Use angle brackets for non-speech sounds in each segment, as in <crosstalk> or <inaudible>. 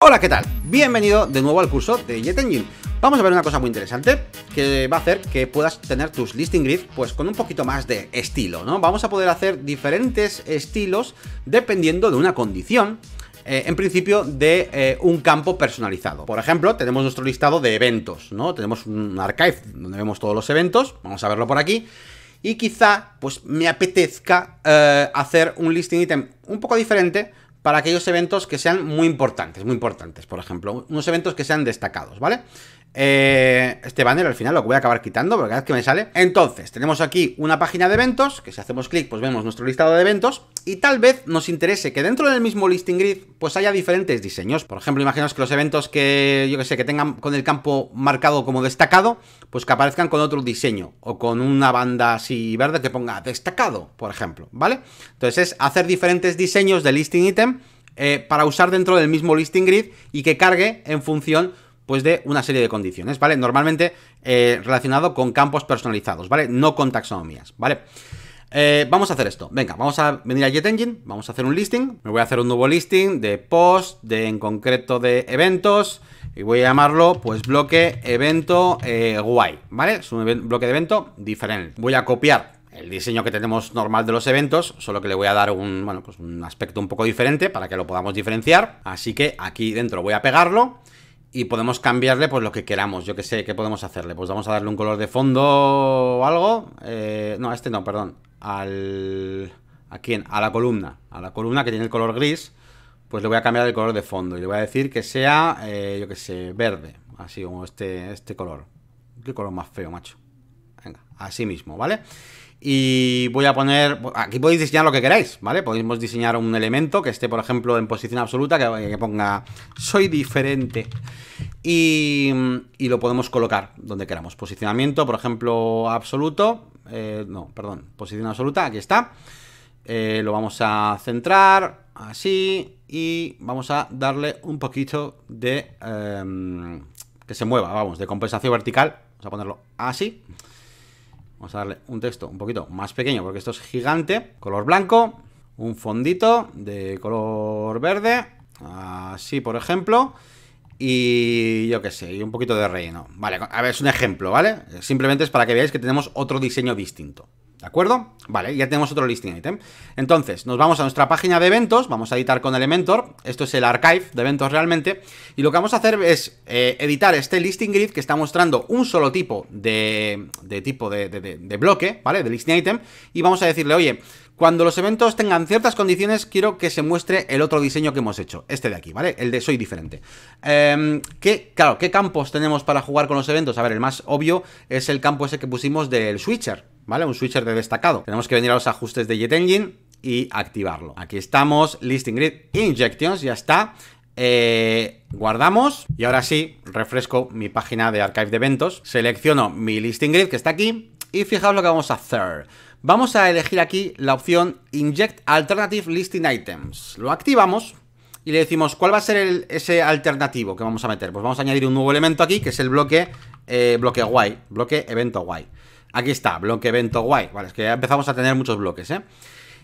Hola, ¿qué tal? Bienvenido de nuevo al curso de Jet Vamos a ver una cosa muy interesante que va a hacer que puedas tener tus listing grid pues con un poquito más de estilo, ¿no? Vamos a poder hacer diferentes estilos dependiendo de una condición eh, en principio de eh, un campo personalizado. Por ejemplo, tenemos nuestro listado de eventos, ¿no? Tenemos un archive donde vemos todos los eventos, vamos a verlo por aquí. Y quizá, pues me apetezca eh, hacer un listing item un poco diferente para aquellos eventos que sean muy importantes, muy importantes, por ejemplo, unos eventos que sean destacados, ¿vale? Eh, este banner al final lo voy a acabar quitando porque cada vez que me sale. Entonces, tenemos aquí una página de eventos, que si hacemos clic pues vemos nuestro listado de eventos y tal vez nos interese que dentro del mismo listing grid pues haya diferentes diseños. Por ejemplo, imaginaos que los eventos que, yo que sé, que tengan con el campo marcado como destacado, pues que aparezcan con otro diseño o con una banda así verde que ponga destacado, por ejemplo, ¿vale? Entonces es hacer diferentes diseños de listing item eh, para usar dentro del mismo listing grid y que cargue en función pues de una serie de condiciones, ¿vale? Normalmente eh, relacionado con campos personalizados, ¿vale? No con taxonomías, ¿vale? Eh, vamos a hacer esto. Venga, vamos a venir a JetEngine, vamos a hacer un listing. Me voy a hacer un nuevo listing de post, de en concreto de eventos, y voy a llamarlo, pues, bloque evento eh, guay, ¿vale? Es un bloque de evento diferente. Voy a copiar el diseño que tenemos normal de los eventos, solo que le voy a dar un, bueno, pues un aspecto un poco diferente para que lo podamos diferenciar. Así que aquí dentro voy a pegarlo y podemos cambiarle pues lo que queramos, yo que sé, ¿qué podemos hacerle? Pues vamos a darle un color de fondo o algo. Eh, no, este no, perdón. Al. ¿A quién? A la columna. A la columna que tiene el color gris, pues le voy a cambiar el color de fondo. Y le voy a decir que sea, eh, yo que sé, verde. Así como este, este color. Qué color más feo, macho. Venga, así mismo, ¿vale? y voy a poner, aquí podéis diseñar lo que queráis, ¿vale? Podemos diseñar un elemento que esté, por ejemplo, en posición absoluta, que, ponga soy diferente y, lo podemos colocar donde queramos. Posicionamiento, por ejemplo, absoluto, eh, no, perdón, posición absoluta, aquí está. Eh, lo vamos a centrar así y vamos a darle un poquito de... Em, que se mueva, vamos, de compensación vertical. Vamos a ponerlo así. Vamos a darle un texto un poquito más pequeño porque esto es gigante. Color blanco, un fondito de color verde, así por ejemplo. Y yo qué sé, y un poquito de relleno. Vale, a ver, es un ejemplo, ¿vale? Simplemente es para que veáis que tenemos otro diseño distinto. ¿De acuerdo? Vale, ya tenemos otro listing item. Entonces, nos vamos a nuestra página de eventos, vamos a editar con Elementor, esto es el archive de eventos realmente, y lo que vamos a hacer es eh, editar este listing grid que está mostrando un solo tipo de, tipo de, bloque, ¿vale? De listing item, y vamos a decirle, oye, cuando los eventos tengan ciertas condiciones, quiero que se muestre el otro diseño que hemos hecho, este de aquí, ¿vale? El de soy diferente. Em, ¿qué, claro, ¿qué campos tenemos para jugar con los eventos? A ver, el más obvio es el campo ese que pusimos del switcher, ¿vale? Un switcher de destacado. Tenemos que venir a los ajustes de Jet Engine y activarlo. Aquí estamos, Listing Grid Injections, ya está. Eh, guardamos y ahora sí, refresco mi página de archive de eventos. Selecciono mi Listing Grid que está aquí y fijaos lo que vamos a hacer. Vamos a elegir aquí la opción Inject Alternative Listing Items. Lo activamos y le decimos cuál va a ser ese alternativo que vamos a meter. Pues vamos a añadir un nuevo elemento aquí, que es el bloque, eh, bloque guay, bloque evento guay. Aquí está, bloque evento guay. Vale, es que ya empezamos a tener muchos bloques, ¿eh?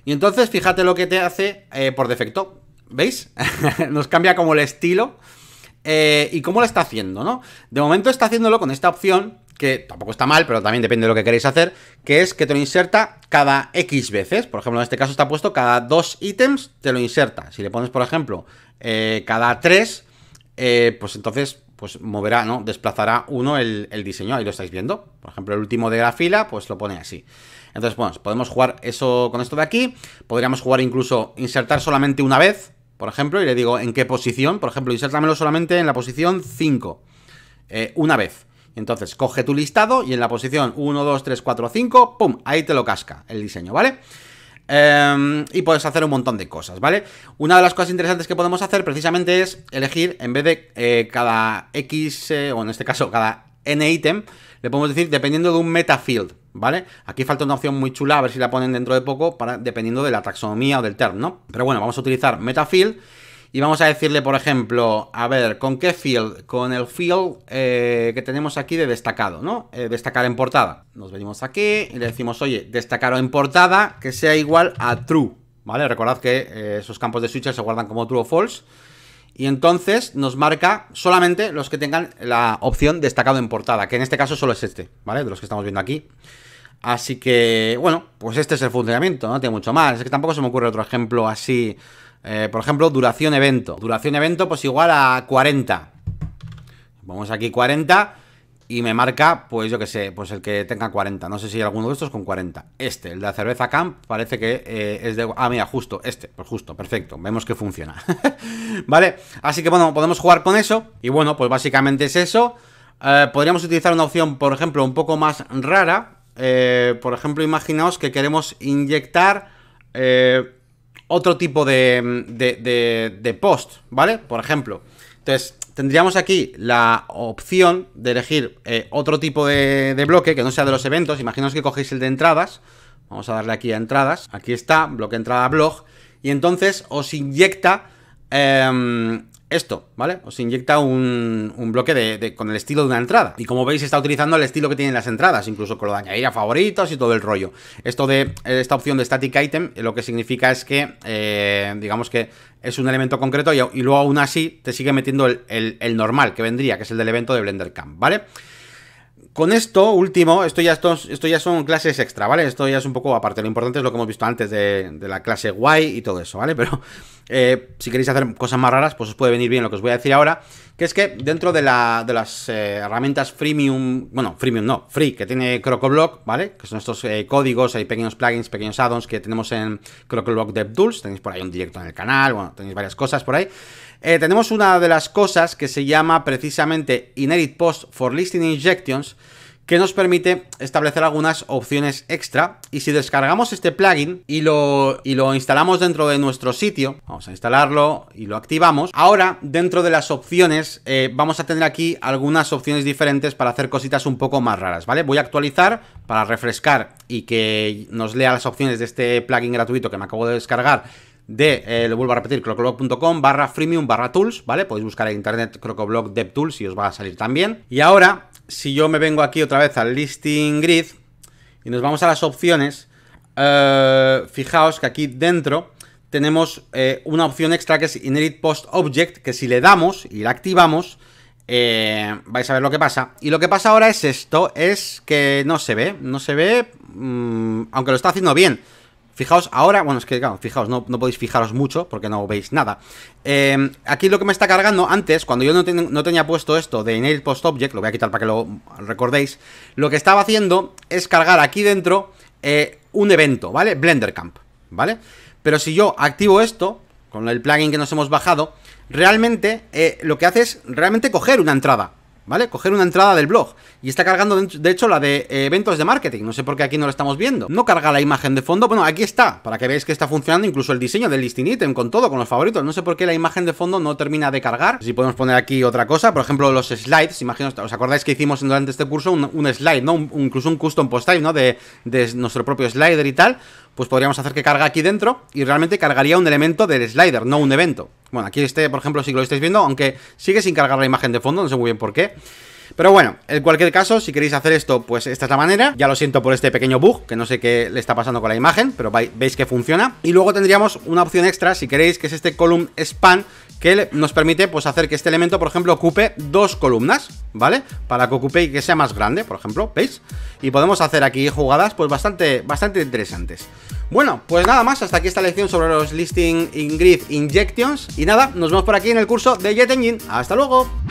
Y entonces, fíjate lo que te hace eh, por defecto. ¿Veis? <laughs> Nos cambia como el estilo eh, y cómo lo está haciendo, ¿no? De momento está haciéndolo con esta opción, que tampoco está mal, pero también depende de lo que queréis hacer, que es que te lo inserta cada X veces. Por ejemplo, en este caso está puesto cada dos ítems, te lo inserta. Si le pones, por ejemplo, eh, cada tres, pues entonces pues moverá, ¿no? Desplazará uno el, diseño, ahí lo estáis viendo. Por ejemplo, el último de la fila, pues lo pone así. Entonces, bueno, podemos jugar eso con esto de aquí. Podríamos jugar incluso insertar solamente una vez, por ejemplo, y le digo en qué posición. Por ejemplo, insértamelo solamente en la posición 5. Eh, una vez. Entonces, coge tu listado y en la posición 1, 2, 3, 4, 5, ¡pum! Ahí te lo casca el diseño, ¿vale? vale Em, y puedes hacer un montón de cosas, ¿vale? Una de las cosas interesantes que podemos hacer precisamente es elegir, en vez de eh, cada X, eh, o en este caso cada N ítem, le podemos decir dependiendo de un metafield ¿vale? Aquí falta una opción muy chula, a ver si la ponen dentro de poco, para, dependiendo de la taxonomía o del term, ¿no? Pero bueno, vamos a utilizar metafield field y vamos a decirle, por ejemplo, a ver, ¿con qué field? Con el field eh, que tenemos aquí de destacado, ¿no? Eh, destacar en portada. Nos venimos aquí y le decimos, oye, destacar en portada que sea igual a true, ¿vale? Recordad que eh, esos campos de switcher se guardan como true o false. Y entonces nos marca solamente los que tengan la opción destacado en portada, que en este caso solo es este, ¿vale? De los que estamos viendo aquí. Así que, bueno, pues este es el funcionamiento, no tiene mucho más. Es que tampoco se me ocurre otro ejemplo así eh, por ejemplo, duración evento. Duración evento, pues igual a 40. Vamos aquí 40 y me marca, pues yo que sé, pues el que tenga 40. No sé si hay alguno de estos con 40. Este, el de la cerveza Camp, parece que eh, es de... Ah, mira, justo, este, pues justo, perfecto. Vemos que funciona. <laughs> ¿Vale? Así que bueno, podemos jugar con eso. Y bueno, pues básicamente es eso. Eh, podríamos utilizar una opción, por ejemplo, un poco más rara. por ejemplo, imaginaos que queremos inyectar... Eh, otro tipo de, de, de, post, ¿vale? Por ejemplo. Entonces, tendríamos aquí la opción de elegir eh, otro tipo de, bloque que no sea de los eventos. Imaginaos que cogéis el de entradas. Vamos a darle aquí a entradas. Aquí está, bloque entrada blog. Y entonces os inyecta eh, esto, ¿vale? Os inyecta un, bloque de, con el estilo de una entrada. Y como veis, está utilizando el estilo que tienen las entradas, incluso con lo de a favoritos y todo el rollo. Esto de esta opción de static item, lo que significa es que, eh, digamos que es un elemento concreto y, luego aún así te sigue metiendo el, normal que vendría, que es el del evento de Blender Camp, ¿vale? vale con esto último, esto ya, esto, ya son clases extra, ¿vale? Esto ya es un poco aparte. Lo importante es lo que hemos visto antes de, la clase guay y todo eso, ¿vale? Pero eh, si queréis hacer cosas más raras, pues os puede venir bien lo que os voy a decir ahora que es que dentro de, las eh, herramientas freemium, bueno, freemium no, free, que tiene CrocoBlock, ¿vale? Que son estos eh, códigos, hay pequeños plugins, pequeños addons que tenemos en CrocoBlock DevTools, tenéis por ahí un directo en el canal, bueno, tenéis varias cosas por ahí. Eh, tenemos una de las cosas que se llama precisamente Inherit Post for Listing Injections, que nos permite establecer algunas opciones extra. Y si descargamos este plugin y lo, lo instalamos dentro de nuestro sitio, vamos a instalarlo y lo activamos, ahora dentro de las opciones eh, vamos a tener aquí algunas opciones diferentes para hacer cositas un poco más raras, ¿vale? Voy a actualizar para refrescar y que nos lea las opciones de este plugin gratuito que me acabo de descargar de, eh, lo vuelvo a repetir, crocoblog.com barra freemium barra tools, ¿vale? Podéis buscar en internet crocoblog dev tools y os va a salir también. Y ahora si yo me vengo aquí otra vez al listing grid y nos vamos a las opciones, eh, fijaos que aquí dentro tenemos eh, una opción extra que es Inherit Post Object, que si le damos y la activamos, eh, vais a ver lo que pasa. Y lo que pasa ahora es esto, es que no se ve, no se ve, mm, aunque lo está haciendo bien. Fijaos ahora, bueno, es que claro, fijaos, no, podéis fijaros mucho porque no veis nada. Em, aquí lo que me está cargando antes, cuando yo no, tenía puesto esto de Enable Post Object, lo voy a quitar para que lo recordéis, lo que estaba haciendo es cargar aquí dentro eh, un evento, ¿vale? Blender Camp, ¿vale? Pero si yo activo esto, con el plugin que nos hemos bajado, realmente eh, lo que hace es realmente coger una entrada, ¿vale? Coger una entrada del blog. Y está cargando, de hecho, la de eventos de marketing. No sé por qué aquí no lo estamos viendo. No carga la imagen de fondo. Bueno, aquí está, para que veáis que está funcionando incluso el diseño del listing item con todo, con los favoritos. No sé por qué la imagen de fondo no termina de cargar. Si podemos poner aquí otra cosa, por ejemplo, los slides. Imagino, ¿os acordáis que hicimos durante este curso un, slide, ¿no? incluso un custom post type, ¿no? De, de nuestro propio slider y tal pues podríamos hacer que carga aquí dentro y realmente cargaría un elemento del slider, no un evento. Bueno, aquí este, por ejemplo, si lo estáis viendo, aunque sigue sin cargar la imagen de fondo, no sé muy bien por qué. Pero bueno, en cualquier caso, si queréis hacer esto, pues esta es la manera. Ya lo siento por este pequeño bug, que no sé qué le está pasando con la imagen, pero veis que funciona. Y luego tendríamos una opción extra, si queréis, que es este column span, que nos permite pues hacer que este elemento, por ejemplo, ocupe dos columnas, ¿vale? Para que ocupe y que sea más grande, por ejemplo, ¿veis? Y podemos hacer aquí jugadas pues bastante, bastante interesantes. Bueno, pues nada más, hasta aquí esta lección sobre los listing in grid injections y nada, nos vemos por aquí en el curso de JetEngine ¡Hasta luego!